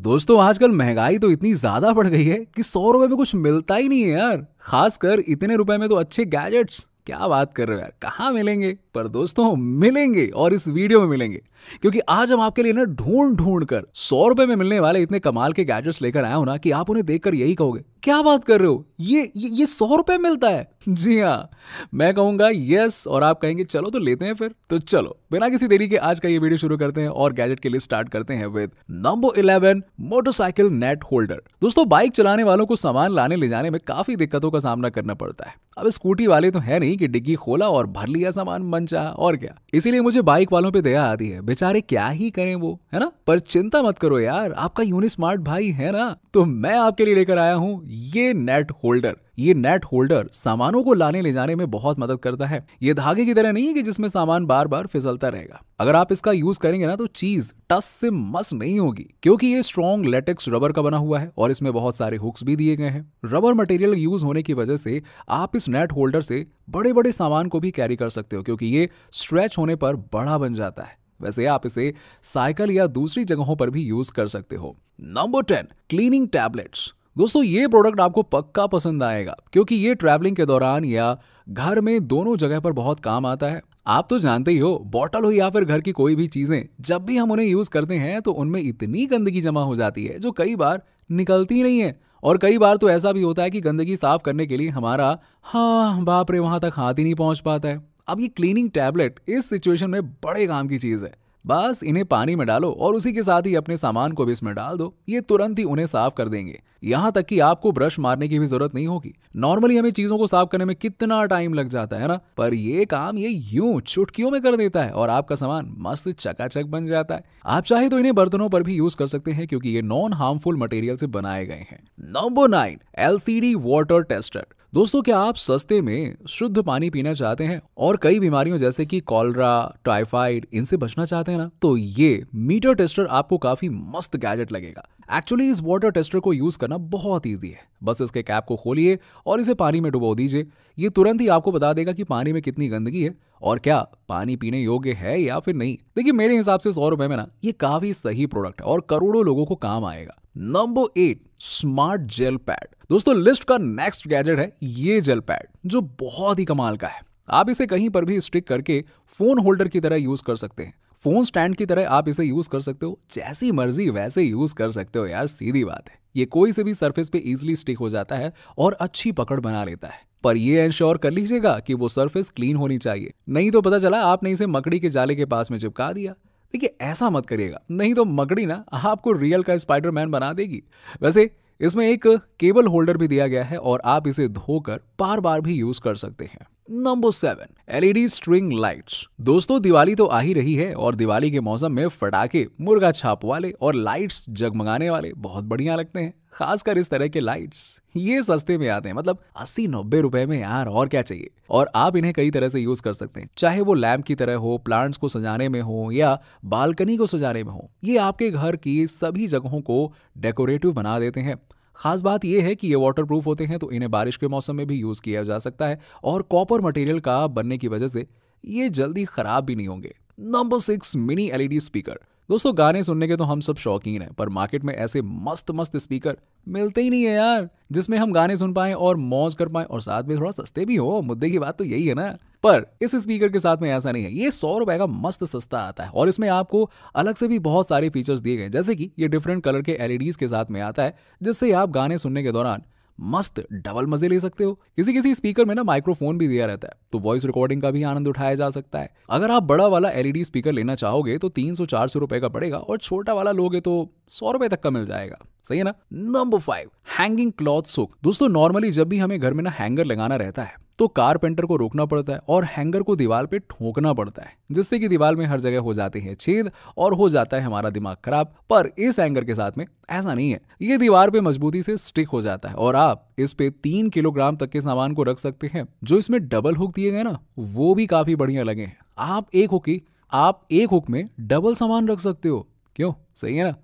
दोस्तों आजकल महंगाई तो इतनी ज्यादा बढ़ गई है कि सौ रुपए में कुछ मिलता ही नहीं है यार खासकर इतने रुपए में तो अच्छे गैजेट्स क्या बात कर रहे हो यार कहाँ मिलेंगे पर दोस्तों मिलेंगे और इस वीडियो में मिलेंगे क्योंकि आज हम आपके लिए ना ढूंढ ढूंढ कर सौ रुपए में मिलने वाले इतने कमाल के गैजेट्स लेकर आया हूं ना कि आप उन्हें देखकर यही कहोगे क्या बात कर रहे हो ये ये, ये सौ रुपए मिलता है जी हाँ मैं कहूंगा यस और आप कहेंगे चलो तो लेते हैं फिर तो चलो बिना किसी देरी के आज का ये वीडियो शुरू करते हैं और गैजेट के लिए स्टार्ट करते हैं with number eleven motorcycle net holder दोस्तों बाइक चलाने वालों को सामान लाने ले जाने में काफी दिक्कतों का सामना करना पड़ता है अब स्कूटी वाले तो है नहीं कि डिग्गी खोला और भर लिया सामान मन कंचा और क्या इसीलिए मुझे बाइक वालों पे दया आती है बेचारे क्या ही करें वो है ना पर चिंता मत करो यार आपका यूनिस्मार्ट भाई है ना तो मैं आपके लिए लेकर आया हूँ ये नेट होल्डर ये नेट होल्डर सामानों को लाने ले जाने में बहुत मदद करता है ये धागे की तरह नहीं है कि जिसमें सामान बार बार फिसलता रहेगा अगर आप इसका यूज करेंगे ना तो चीज टस से मस नहीं होगी क्योंकि ये स्ट्रॉन्ग लेटेक्स रबर का बना हुआ है और इसमें बहुत सारे हुक्स भी दिए गए हैं रबर मटेरियल यूज होने की वजह से आप इस नेट होल्डर से बड़े बड़े सामान को भी कैरी कर सकते हो क्योंकि ये स्ट्रेच होने पर बड़ा बन जाता है वैसे आप इसे साइकिल या दूसरी जगहों पर भी यूज कर सकते हो नंबर टेन क्लीनिंग टैबलेट्स दोस्तों ये प्रोडक्ट आपको पक्का पसंद आएगा क्योंकि ये ट्रैवलिंग के दौरान या घर में दोनों जगह पर बहुत काम आता है आप तो जानते ही हो बॉटल हो या फिर घर की कोई भी चीजें जब भी हम उन्हें यूज करते हैं तो उनमें इतनी गंदगी जमा हो जाती है जो कई बार निकलती नहीं है और कई बार तो ऐसा भी होता है कि गंदगी साफ करने के लिए हमारा हाँ बाप रे वहां तक हाथ ही नहीं पहुंच पाता है अब ये क्लीनिंग टैबलेट इस सिचुएशन में बड़े काम की चीज है बस इन्हें पानी में डालो और उसी के साथ ही अपने सामान को भी इसमें डाल दो ये तुरंत ही उन्हें साफ कर देंगे यहाँ तक कि आपको ब्रश मारने की भी जरूरत नहीं होगी नॉर्मली हमें चीजों को साफ करने में कितना टाइम लग जाता है ना पर ये काम ये यूं चुटकियों में कर देता है और आपका सामान मस्त चकाचक बन जाता है आप चाहे तो इन्हें बर्तनों पर भी यूज कर सकते हैं क्योंकि ये नॉन हार्मफुल मटेरियल से बनाए गए हैं number nine LCD water tester दोस्तों क्या आप सस्ते में शुद्ध पानी पीना चाहते हैं और कई बीमारियों जैसे कि कॉलरा टाइफाइड इनसे बचना चाहते हैं ना तो ये मीटर टेस्टर आपको काफी मस्त गैजेट लगेगा एक्चुअली इस वाटर टेस्टर को यूज करना बहुत ईजी है बस इसके कैप को खोलिए और इसे पानी में डुबो दीजिए ये तुरंत ही आपको बता देगा कि पानी में कितनी गंदगी है और क्या पानी पीने योग्य है या फिर नहीं देखिए मेरे हिसाब से सौ रुपए में ना ये काफी सही प्रोडक्ट है और करोड़ों लोगों को काम आएगा number eight smart gel pad दोस्तों लिस्ट का नेक्स्ट गैजेट है ये जेल पैड जो बहुत ही कमाल का है आप इसे कहीं पर भी स्टिक करके फोन होल्डर की तरह यूज कर सकते हैं फोन स्टैंड की तरह आप इसे यूज कर सकते हो जैसी मर्जी वैसे यूज कर सकते हो यार सीधी बात है ये कोई से भी सरफेस पे इजिली स्टिक हो जाता है और अच्छी पकड़ बना लेता है पर ये इंश्योर कर लीजिएगा कि वो सरफेस क्लीन होनी चाहिए नहीं तो पता चला आपने इसे मकड़ी के जाले के पास में चिपका दिया देखिए ऐसा मत करिएगा नहीं तो मकड़ी ना आपको रियल का स्पाइडरमैन बना देगी वैसे इसमें एक केबल होल्डर भी दिया गया है और आप इसे धोकर बार बार भी यूज कर सकते हैं number seven LED string lights दोस्तों दिवाली तो आ ही रही है और दिवाली के मौसम में फटाके मुर्गा छाप वाले और लाइट्स जगमगाने वाले बहुत बढ़िया लगते हैं खासकर इस तरह के लाइट्स ये सस्ते में आते हैं मतलब अस्सी नब्बे रुपए में यार और क्या चाहिए और आप इन्हें कई तरह से यूज कर सकते हैं चाहे वो लैम्प की तरह हो प्लांट्स को सजाने में हो या बालकनी को सजाने में हो ये आपके घर की सभी जगहों को डेकोरेटिव बना देते हैं खास बात यह है कि ये वाटर प्रूफ होते हैं तो इन्हें बारिश के मौसम में भी यूज़ किया जा सकता है और कॉपर मटेरियल का बनने की वजह से ये जल्दी ख़राब भी नहीं होंगे number six mini LED speaker दोस्तों गाने सुनने के तो हम सब शौकीन हैं पर मार्केट में ऐसे मस्त मस्त स्पीकर मिलते ही नहीं है यार जिसमें हम गाने सुन पाएं और मौज कर पाएं और साथ में थोड़ा सस्ते भी हो मुद्दे की बात तो यही है ना पर इस स्पीकर के साथ में ऐसा नहीं है ये सौ रुपए का मस्त सस्ता आता है और इसमें आपको अलग से भी बहुत सारे फीचर्स दिए गए जैसे कि ये डिफरेंट कलर के एलईडीज e के साथ में आता है जिससे आप गाने सुनने के दौरान मस्त डबल मजे ले सकते हो किसी किसी स्पीकर में ना माइक्रोफोन भी दिया रहता है तो वॉइस रिकॉर्डिंग का भी आनंद उठाया जा सकता है अगर आप बड़ा वाला एलईडी स्पीकर e लेना चाहोगे तो तीन सौ चार सौ रुपए का पड़ेगा और छोटा वाला लोगे तो सौ रुपए तक का मिल जाएगा सही है ना नंबर फाइव हैंगिंग क्लॉथ सुख दोस्तों नॉर्मली जब भी हमें घर में ना हैंगर लगाना रहता है तो कारपेंटर को रोकना पड़ता है और हैंगर को दीवार पे ठोकना पड़ता है जिससे कि दीवार में हर जगह हो जाते हैं छेद और हो जाता है हमारा दिमाग खराब पर इस हैंगर के साथ में ऐसा नहीं है ये दीवार पे मजबूती से स्टिक हो जाता है और आप इस पे तीन किलोग्राम तक के सामान को रख सकते हैं जो इसमें डबल हुक दिए गए ना वो भी काफी बढ़िया लगे हैं आप एक हुक ही आप एक हुक में डबल सामान रख सकते हो क्यों सही है ना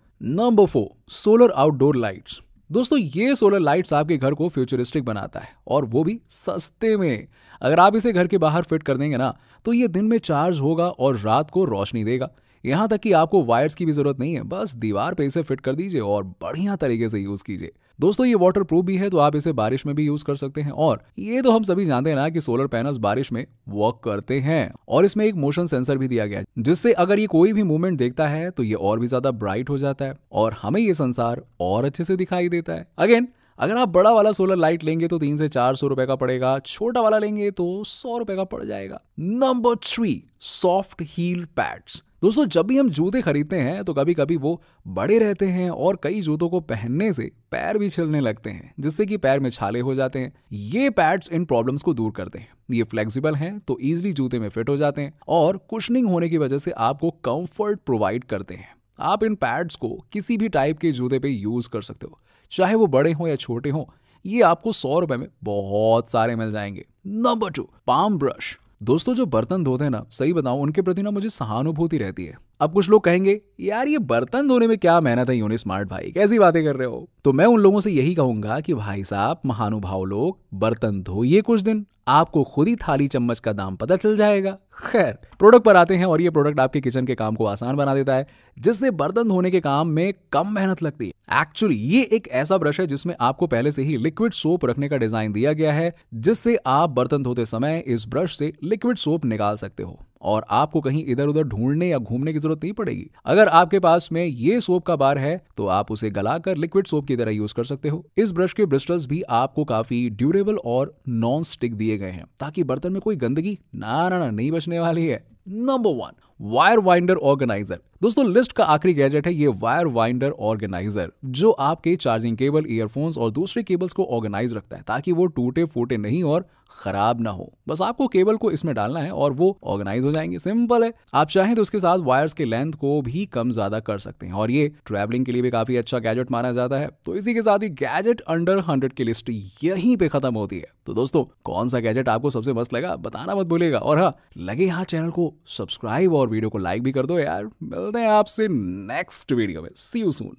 number four solar outdoor lights दोस्तों ये सोलर लाइट्स आपके घर को फ्यूचरिस्टिक बनाता है और वो भी सस्ते में अगर आप इसे घर के बाहर फिट कर देंगे ना तो ये दिन में चार्ज होगा और रात को रोशनी देगा यहाँ तक कि आपको वायर्स की भी जरूरत नहीं है बस दीवार पे इसे फिट कर दीजिए और बढ़िया तरीके से यूज कीजिए दोस्तों ये वाटर प्रूफ भी है तो आप इसे बारिश में भी यूज कर सकते हैं और ये तो हम सभी जानते हैं ना कि सोलर पैनल्स बारिश में वर्क करते हैं और इसमें एक मोशन सेंसर भी दिया गया है जिससे अगर ये कोई भी मूवमेंट देखता है तो ये और भी ज्यादा ब्राइट हो जाता है और हमें ये संसार और अच्छे से दिखाई देता है अगेन अगर आप बड़ा वाला सोलर लाइट लेंगे तो तीन से चार सौ रुपए का पड़ेगा छोटा वाला लेंगे तो सौ रुपए का पड़ जाएगा number three soft heel pads दोस्तों जब भी हम जूते खरीदते हैं तो कभी कभी वो बड़े रहते हैं और कई जूतों को पहनने से पैर भी छिलने लगते हैं जिससे कि पैर में छाले हो जाते हैं ये पैड्स इन प्रॉब्लम्स को दूर करते हैं ये फ्लेक्सिबल हैं तो इजीली जूते में फिट हो जाते हैं और कुशनिंग होने की वजह से आपको कंफर्ट प्रोवाइड करते हैं आप इन पैड्स को किसी भी टाइप के जूते पे यूज कर सकते हो चाहे वो बड़े हों या छोटे हों ये आपको सौ रुपए में बहुत सारे मिल जाएंगे नंबर टू पाम ब्रश दोस्तों जो बर्तन धोते हैं ना सही बताऊं उनके प्रति ना मुझे सहानुभूति रहती है अब कुछ लोग कहेंगे यार ये बर्तन धोने में क्या मेहनत है यूनि स्मार्ट भाई कैसी बातें कर रहे हो तो मैं उन लोगों से यही कहूंगा कि भाई साहब महानुभाव लोग बर्तन धोइए कुछ दिन आपको खुद ही थाली चम्मच का दाम पता चल जाएगा खैर प्रोडक्ट पर आते हैं और ये प्रोडक्ट आपके किचन के काम को आसान बना देता है जिससे बर्तन धोने के काम में कम मेहनत लगती है एक्चुअली ये एक ऐसा ब्रश है जिसमें आपको पहले से ही लिक्विड सोप रखने का डिजाइन दिया गया है जिससे आप बर्तन धोते समय इस ब्रश से लिक्विड सोप निकाल सकते हो और आपको कहीं इधर उधर ढूंढने या घूमने की जरूरत नहीं पड़ेगी अगर आपके पास में ये सोप का बार है तो आप उसे गलाकर लिक्विड सोप की तरह यूज कर सकते हो इस ब्रश के ब्रिस्टल्स भी आपको काफी ड्यूरेबल और नॉन स्टिक दिए गए हैं ताकि बर्तन में कोई गंदगी ना ना, ना नहीं बचने वाली है number one wire winder organiser दोस्तों लिस्ट का आखिरी गैजेट है ये वायर वाइंडर ऑर्गेनाइजर जो आपके चार्जिंग केबल ईयरफोन्स और दूसरे केबल्स को ऑर्गेनाइज रखता है ताकि वो टूटे फूटे नहीं और खराब ना हो बस आपको केबल को इसमें डालना है और वो ऑर्गेनाइज हो जाएंगे सिंपल है आप चाहें तो उसके साथ वायर्स के लेंथ को भी कम ज्यादा कर सकते हैं और ये ट्रैवलिंग के लिए भी काफी अच्छा गैजेट माना जाता है तो इसी के साथ ही गैजेट अंडर हंड्रेड की लिस्ट यहीं पे खत्म होती है तो दोस्तों कौन सा गैजेट आपको सबसे मस्त लगा बताना मत भूलेगा और हाँ लगे यहाँ चैनल को सब्सक्राइब और और वीडियो को लाइक भी कर दो यार मिलते हैं आपसे नेक्स्ट वीडियो में सी यू सून